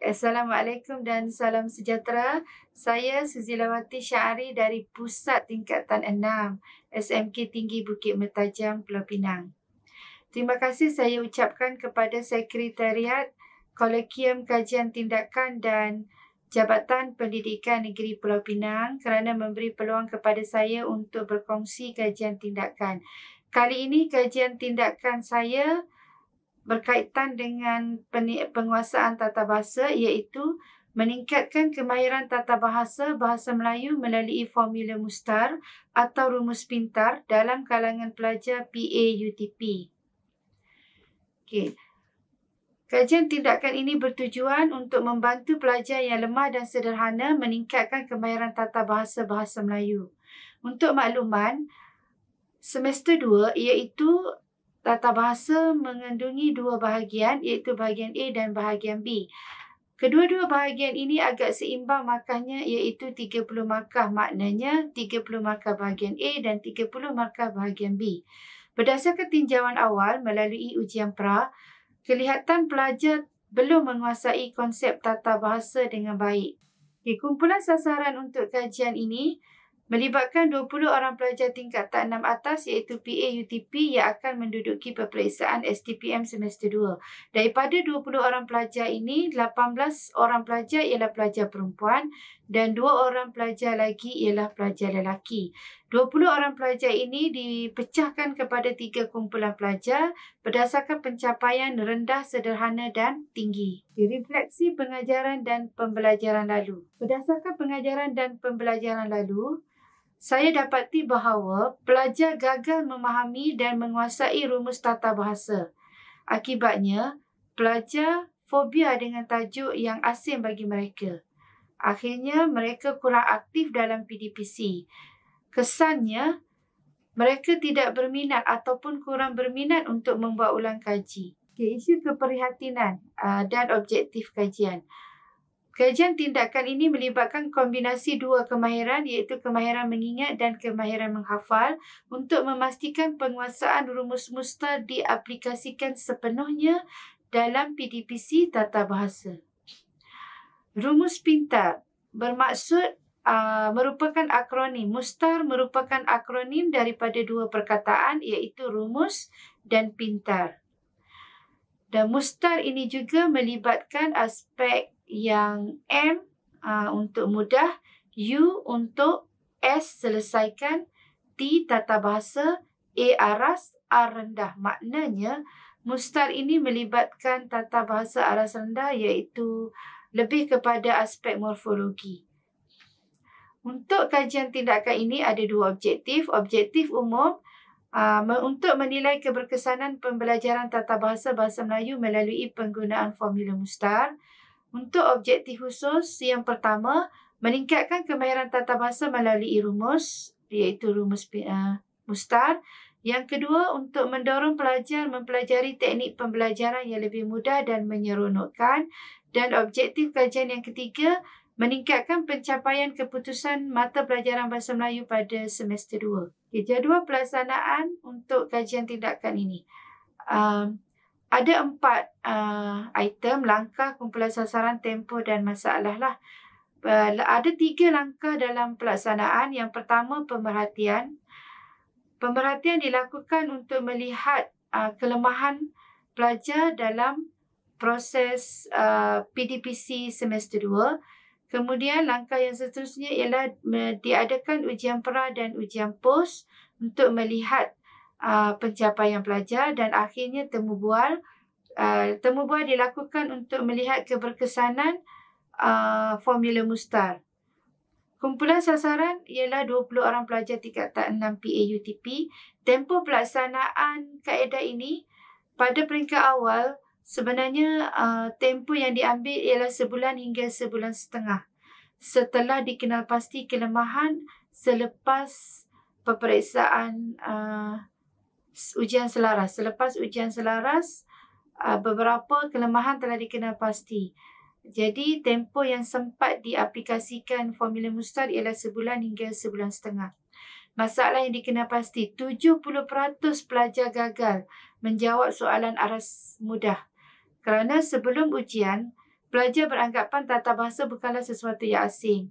Assalamualaikum dan salam sejahtera. Saya Suzilawati Syari dari Pusat Tingkatan 6 SMK Tinggi Bukit Metajam, Pulau Pinang. Terima kasih saya ucapkan kepada Sekretariat Kolekium Kajian Tindakan dan Jabatan Pendidikan Negeri Pulau Pinang kerana memberi peluang kepada saya untuk berkongsi kajian tindakan. Kali ini kajian tindakan saya berkaitan dengan penguasaan tata bahasa iaitu meningkatkan kemahiran tata bahasa bahasa Melayu melalui formula mustar atau rumus pintar dalam kalangan pelajar PAUTP. Okey. Kajian tindakan ini bertujuan untuk membantu pelajar yang lemah dan sederhana meningkatkan kemahiran tata bahasa bahasa Melayu. Untuk makluman, semester 2 iaitu tata bahasa mengandungi dua bahagian iaitu bahagian A dan bahagian B. Kedua-dua bahagian ini agak seimbang markahnya iaitu 30 markah maknanya 30 markah bahagian A dan 30 markah bahagian B. Berdasarkan tinjauan awal melalui ujian pra, kelihatan pelajar belum menguasai konsep tata bahasa dengan baik. Okay, kumpulan sasaran untuk kajian ini melibatkan 20 orang pelajar tingkat tak enam atas iaitu PA UTP yang akan menduduki peperiksaan STPM semester 2. Daripada 20 orang pelajar ini, 18 orang pelajar ialah pelajar perempuan dan 2 orang pelajar lagi ialah pelajar lelaki. 20 orang pelajar ini dipecahkan kepada tiga kumpulan pelajar berdasarkan pencapaian rendah, sederhana dan tinggi. refleksi pengajaran dan pembelajaran lalu. Berdasarkan pengajaran dan pembelajaran lalu, saya dapati bahawa pelajar gagal memahami dan menguasai rumus tata bahasa. Akibatnya, pelajar fobia dengan tajuk yang asing bagi mereka. Akhirnya, mereka kurang aktif dalam PDPC. Kesannya, mereka tidak berminat ataupun kurang berminat untuk membuat ulang kaji. Okay, isu keperhatian uh, ah, dan objektif kajian. Kajian tindakan ini melibatkan kombinasi dua kemahiran iaitu kemahiran mengingat dan kemahiran menghafal untuk memastikan penguasaan rumus musta diaplikasikan sepenuhnya dalam PDPC tata bahasa. Rumus pintar bermaksud Uh, merupakan akronim. Mustar merupakan akronim daripada dua perkataan iaitu rumus dan pintar. Dan mustar ini juga melibatkan aspek yang M uh, untuk mudah, U untuk S selesaikan, T tata bahasa, A aras, R rendah. Maknanya mustar ini melibatkan tata bahasa aras rendah iaitu lebih kepada aspek morfologi. Untuk kajian tindakan ini ada dua objektif. Objektif umum uh, untuk menilai keberkesanan pembelajaran tata bahasa Bahasa Melayu melalui penggunaan formula mustar. Untuk objektif khusus yang pertama, meningkatkan kemahiran tata bahasa melalui rumus iaitu rumus uh, mustar. Yang kedua, untuk mendorong pelajar mempelajari teknik pembelajaran yang lebih mudah dan menyeronokkan. Dan objektif kajian yang ketiga, meningkatkan pencapaian keputusan mata pelajaran Bahasa Melayu pada semester 2. Okay, jadual pelaksanaan untuk kajian tindakan ini. Um, ada empat uh, item langkah kumpulan sasaran tempo dan masalah lah. Uh, ada tiga langkah dalam pelaksanaan. Yang pertama pemerhatian. Pemerhatian dilakukan untuk melihat uh, kelemahan pelajar dalam proses uh, PDPC semester dua Kemudian langkah yang seterusnya ialah diadakan ujian pra dan ujian post untuk melihat uh, pencapaian pelajar dan akhirnya temu bual. Uh, temu bual dilakukan untuk melihat keberkesanan uh, formula mustar. Kumpulan sasaran ialah 20 orang pelajar tingkat tak 6 PAUTP. Tempoh pelaksanaan kaedah ini pada peringkat awal sebenarnya uh, tempoh yang diambil ialah sebulan hingga sebulan setengah setelah dikenal pasti kelemahan selepas peperiksaan uh, ujian selaras. Selepas ujian selaras, uh, beberapa kelemahan telah dikenal pasti. Jadi tempoh yang sempat diaplikasikan formula mustahil ialah sebulan hingga sebulan setengah. Masalah yang dikenal pasti, 70% pelajar gagal menjawab soalan aras mudah. Kerana sebelum ujian, pelajar beranggapan tata bahasa bukanlah sesuatu yang asing.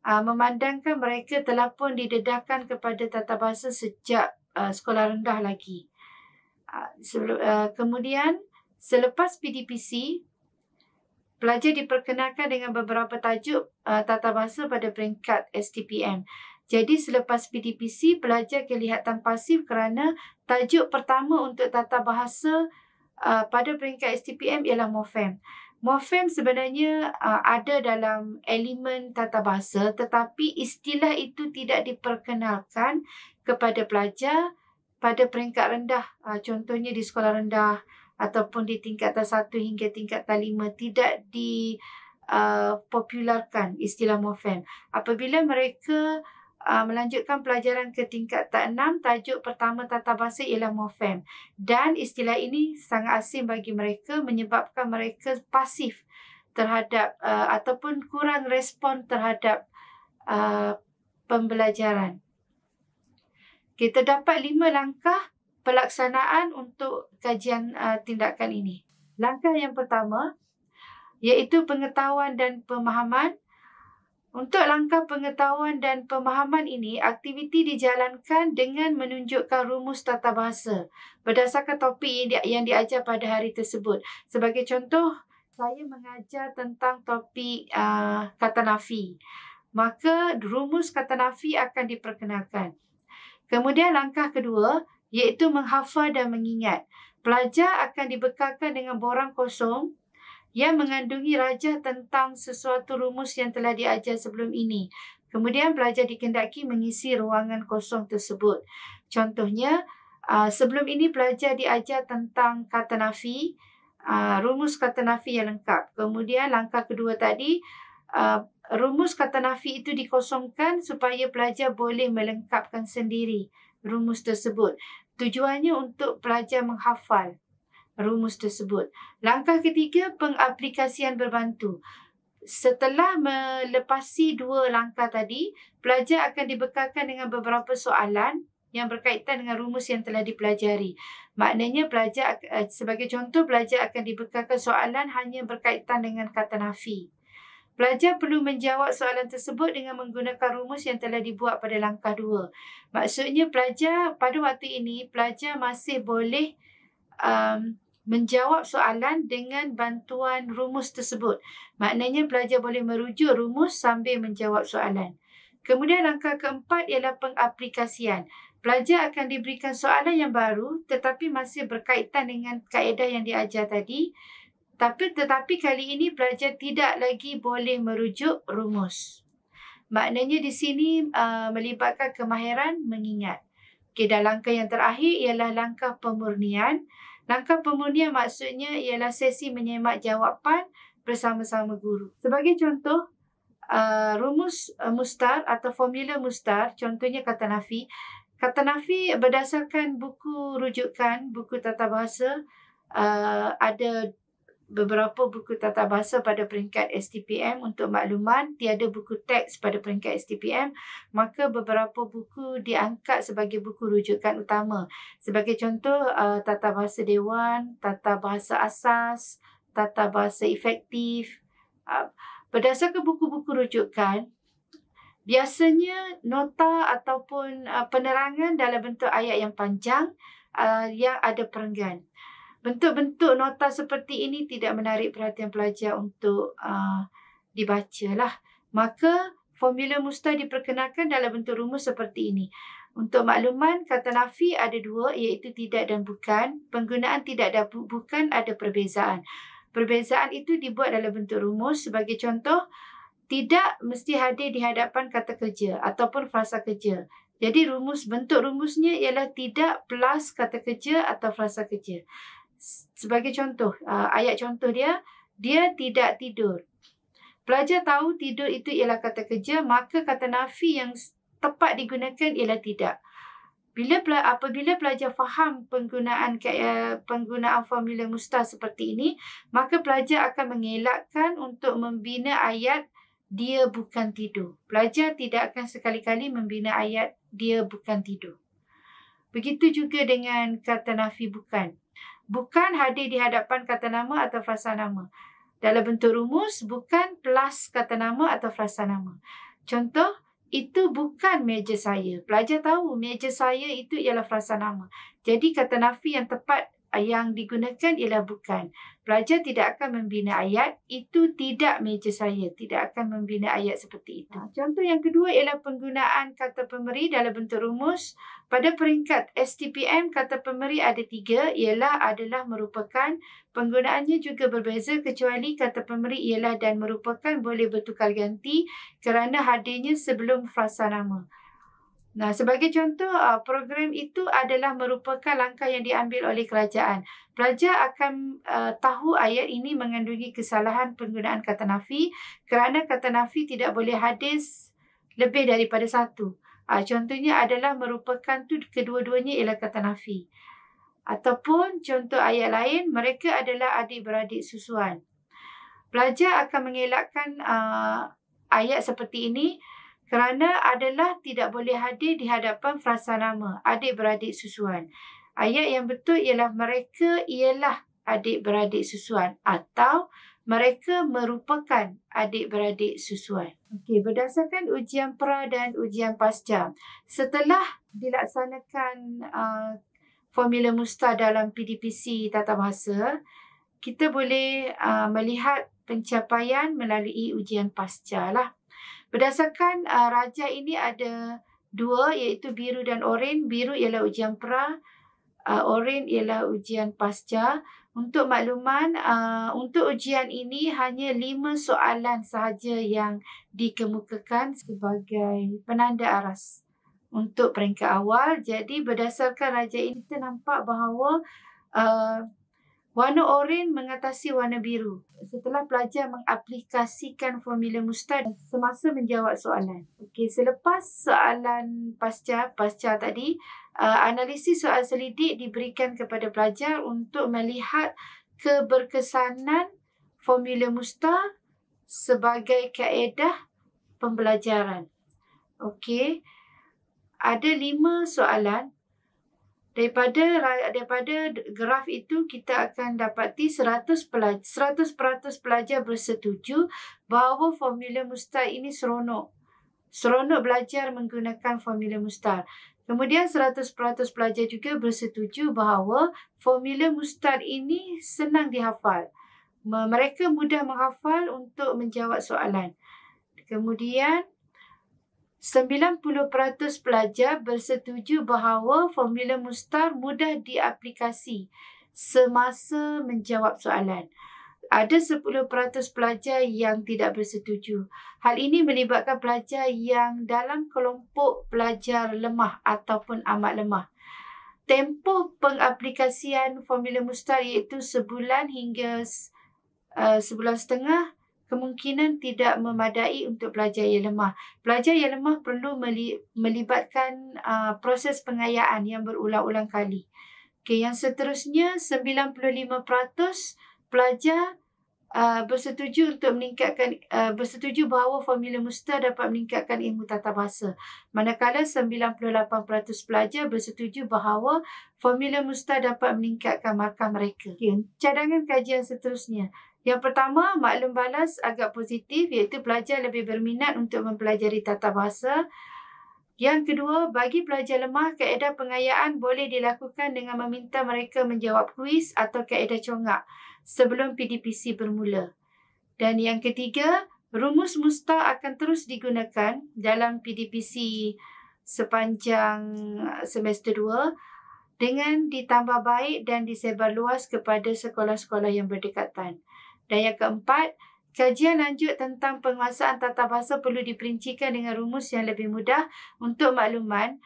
Uh, memandangkan mereka telah pun didedahkan kepada tata bahasa sejak uh, sekolah rendah lagi. Uh, sebelum, uh, kemudian selepas PDPC, pelajar diperkenalkan dengan beberapa tajuk uh, tata bahasa pada peringkat STPM. Jadi selepas PDPC, pelajar kelihatan pasif kerana tajuk pertama untuk tata bahasa uh, pada peringkat STPM ialah MOFEM. Morfem sebenarnya uh, ada dalam elemen tata bahasa tetapi istilah itu tidak diperkenalkan kepada pelajar pada peringkat rendah. Uh, contohnya di sekolah rendah ataupun di tingkat tahap satu hingga tingkat tahap 5 tidak dipopularkan uh, istilah morfem. Apabila mereka uh, melanjutkan pelajaran ke tingkat tak enam, tajuk pertama tata bahasa ialah morfem. Dan istilah ini sangat asing bagi mereka menyebabkan mereka pasif terhadap uh, ataupun kurang respon terhadap uh, pembelajaran. Kita dapat lima langkah pelaksanaan untuk kajian uh, tindakan ini. Langkah yang pertama iaitu pengetahuan dan pemahaman untuk langkah pengetahuan dan pemahaman ini, aktiviti dijalankan dengan menunjukkan rumus tata bahasa berdasarkan topik yang diajar pada hari tersebut. Sebagai contoh, saya mengajar tentang topik uh, kata nafi. Maka rumus kata nafi akan diperkenalkan. Kemudian langkah kedua iaitu menghafal dan mengingat. Pelajar akan dibekalkan dengan borang kosong ia mengandungi rajah tentang sesuatu rumus yang telah diajar sebelum ini. Kemudian pelajar dikendaki mengisi ruangan kosong tersebut. Contohnya, sebelum ini pelajar diajar tentang kata nafi, rumus kata nafi yang lengkap. Kemudian langkah kedua tadi, rumus kata nafi itu dikosongkan supaya pelajar boleh melengkapkan sendiri rumus tersebut. Tujuannya untuk pelajar menghafal rumus tersebut. Langkah ketiga, pengaplikasian berbantu. Setelah melepasi dua langkah tadi, pelajar akan dibekalkan dengan beberapa soalan yang berkaitan dengan rumus yang telah dipelajari. Maknanya pelajar eh, sebagai contoh pelajar akan dibekalkan soalan hanya berkaitan dengan kata nafi. Pelajar perlu menjawab soalan tersebut dengan menggunakan rumus yang telah dibuat pada langkah dua. Maksudnya pelajar pada waktu ini pelajar masih boleh um, menjawab soalan dengan bantuan rumus tersebut. Maknanya pelajar boleh merujuk rumus sambil menjawab soalan. Kemudian langkah keempat ialah pengaplikasian. Pelajar akan diberikan soalan yang baru tetapi masih berkaitan dengan kaedah yang diajar tadi. Tapi tetapi kali ini pelajar tidak lagi boleh merujuk rumus. Maknanya di sini uh, melibatkan kemahiran mengingat. Okey, dan langkah yang terakhir ialah langkah pemurnian. Langkah pengundian maksudnya ialah sesi menyemak jawapan bersama-sama guru. Sebagai contoh, uh, rumus uh, mustar atau formula mustar, contohnya kata nafi. Kata nafi berdasarkan buku rujukan, buku tata bahasa, uh, ada beberapa buku tata bahasa pada peringkat STPM untuk makluman tiada buku teks pada peringkat STPM maka beberapa buku diangkat sebagai buku rujukan utama sebagai contoh uh, tata bahasa dewan tata bahasa asas tata bahasa efektif uh, berdasarkan buku-buku rujukan biasanya nota ataupun uh, penerangan dalam bentuk ayat yang panjang yang ada perenggan bentuk-bentuk nota seperti ini tidak menarik perhatian pelajar untuk uh, dibacalah. Maka formula mustah diperkenalkan dalam bentuk rumus seperti ini. Untuk makluman, kata nafi ada dua iaitu tidak dan bukan. Penggunaan tidak dan bu- bukan ada perbezaan. Perbezaan itu dibuat dalam bentuk rumus. Sebagai contoh, tidak mesti hadir di hadapan kata kerja ataupun frasa kerja. Jadi rumus bentuk rumusnya ialah tidak plus kata kerja atau frasa kerja sebagai contoh uh, ayat contoh dia dia tidak tidur pelajar tahu tidur itu ialah kata kerja maka kata nafi yang tepat digunakan ialah tidak bila apabila pelajar faham penggunaan eh, penggunaan formula mustah seperti ini maka pelajar akan mengelakkan untuk membina ayat dia bukan tidur pelajar tidak akan sekali-kali membina ayat dia bukan tidur begitu juga dengan kata nafi bukan bukan hadir di hadapan kata nama atau frasa nama. Dalam bentuk rumus, bukan plus kata nama atau frasa nama. Contoh, itu bukan meja saya. Pelajar tahu meja saya itu ialah frasa nama. Jadi kata nafi yang tepat yang digunakan ialah bukan. Pelajar tidak akan membina ayat. Itu tidak meja saya. Tidak akan membina ayat seperti itu. Ah, contoh yang kedua ialah penggunaan kata pemberi dalam bentuk rumus. Pada peringkat STPM, kata pemberi ada tiga. Ialah adalah merupakan penggunaannya juga berbeza kecuali kata pemberi ialah dan merupakan boleh bertukar ganti kerana hadirnya sebelum frasa nama. Nah, sebagai contoh, ah, program itu adalah merupakan langkah yang diambil oleh kerajaan. Pelajar akan uh, tahu ayat ini mengandungi kesalahan penggunaan kata nafi kerana kata nafi tidak boleh hadis lebih daripada satu. Uh, contohnya adalah merupakan tu kedua-duanya ialah kata nafi. Ataupun contoh ayat lain, mereka adalah adik-beradik susuan. Pelajar akan mengelakkan uh, ayat seperti ini kerana adalah tidak boleh hadir di hadapan frasa nama adik beradik susuan. Ayat yang betul ialah mereka ialah adik beradik susuan atau mereka merupakan adik beradik susuan. Okey, berdasarkan ujian pra dan ujian pasca, setelah dilaksanakan uh, formula musta dalam PDPC tata bahasa, kita boleh uh, melihat pencapaian melalui ujian pasca lah. Berdasarkan uh, raja ini ada dua iaitu biru dan oren. Biru ialah ujian pra, uh, oren ialah ujian pasca. Untuk makluman, uh, untuk ujian ini hanya lima soalan sahaja yang dikemukakan sebagai penanda aras untuk peringkat awal. Jadi berdasarkan raja ini, kita nampak bahawa uh, Warna oranye mengatasi warna biru. Setelah pelajar mengaplikasikan formula mustad semasa menjawab soalan. Okey, selepas soalan pasca pasca tadi, uh, analisis soal selidik diberikan kepada pelajar untuk melihat keberkesanan formula mustad sebagai kaedah pembelajaran. Okey. Ada lima soalan daripada daripada graf itu kita akan dapati 100 pelajar 100% pelajar bersetuju bahawa formula mustar ini seronok. Seronok belajar menggunakan formula mustar. Kemudian 100% pelajar juga bersetuju bahawa formula mustar ini senang dihafal. Mereka mudah menghafal untuk menjawab soalan. Kemudian 90% pelajar bersetuju bahawa formula mustar mudah diaplikasi semasa menjawab soalan. Ada 10% pelajar yang tidak bersetuju. Hal ini melibatkan pelajar yang dalam kelompok pelajar lemah ataupun amat lemah. Tempoh pengaplikasian formula mustar iaitu sebulan hingga uh, sebulan setengah kemungkinan tidak memadai untuk pelajar yang lemah. Pelajar yang lemah perlu melibatkan uh, proses pengayaan yang berulang-ulang kali. Okay, yang seterusnya 95% pelajar Ah, bersetuju untuk meningkatkan uh, bersetuju bahawa formula musta dapat meningkatkan ilmu tata bahasa. Manakala 98% pelajar bersetuju bahawa formula musta dapat meningkatkan markah mereka. Okay. Cadangan kajian seterusnya. Yang pertama, maklum balas agak positif iaitu pelajar lebih berminat untuk mempelajari tata bahasa. Yang kedua, bagi pelajar lemah, kaedah pengayaan boleh dilakukan dengan meminta mereka menjawab kuis atau kaedah congak sebelum PDPC bermula. Dan yang ketiga, rumus musta akan terus digunakan dalam PDPC sepanjang eh, semester 2 dengan ditambah baik dan disebar luas kepada sekolah-sekolah yang berdekatan. Dan yang keempat, kajian lanjut tentang penguasaan tata bahasa perlu diperincikan dengan rumus yang lebih mudah untuk makluman.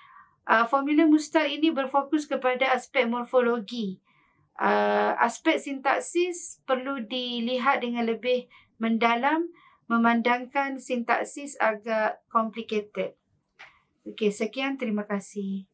Eh, formula musta ini berfokus kepada aspek morfologi uh, aspek sintaksis perlu dilihat dengan lebih mendalam memandangkan sintaksis agak complicated. Okey, sekian terima kasih.